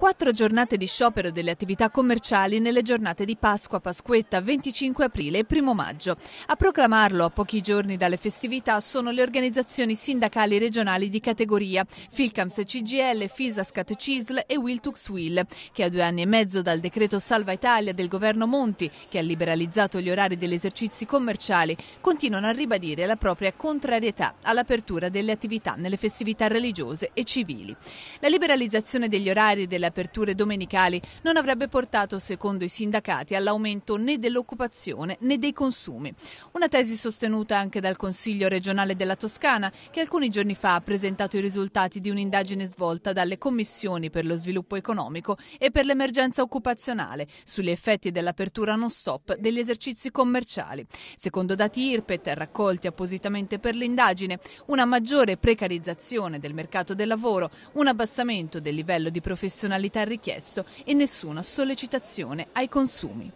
Quattro giornate di sciopero delle attività commerciali nelle giornate di Pasqua, Pasquetta, 25 aprile e 1 maggio. A proclamarlo a pochi giorni dalle festività sono le organizzazioni sindacali regionali di categoria Filcams CGL, Fisascat CISL e Wiltux Will, che a due anni e mezzo dal decreto Salva Italia del governo Monti, che ha liberalizzato gli orari degli esercizi commerciali, continuano a ribadire la propria contrarietà all'apertura delle attività nelle festività religiose e civili. La liberalizzazione degli orari della aperture domenicali non avrebbe portato, secondo i sindacati, all'aumento né dell'occupazione né dei consumi. Una tesi sostenuta anche dal Consiglio regionale della Toscana, che alcuni giorni fa ha presentato i risultati di un'indagine svolta dalle commissioni per lo sviluppo economico e per l'emergenza occupazionale sugli effetti dell'apertura non stop degli esercizi commerciali. Secondo dati IRPET raccolti appositamente per l'indagine, una maggiore precarizzazione del mercato del lavoro, un abbassamento del livello di professionalità funzionalità richiesto e nessuna sollecitazione ai consumi.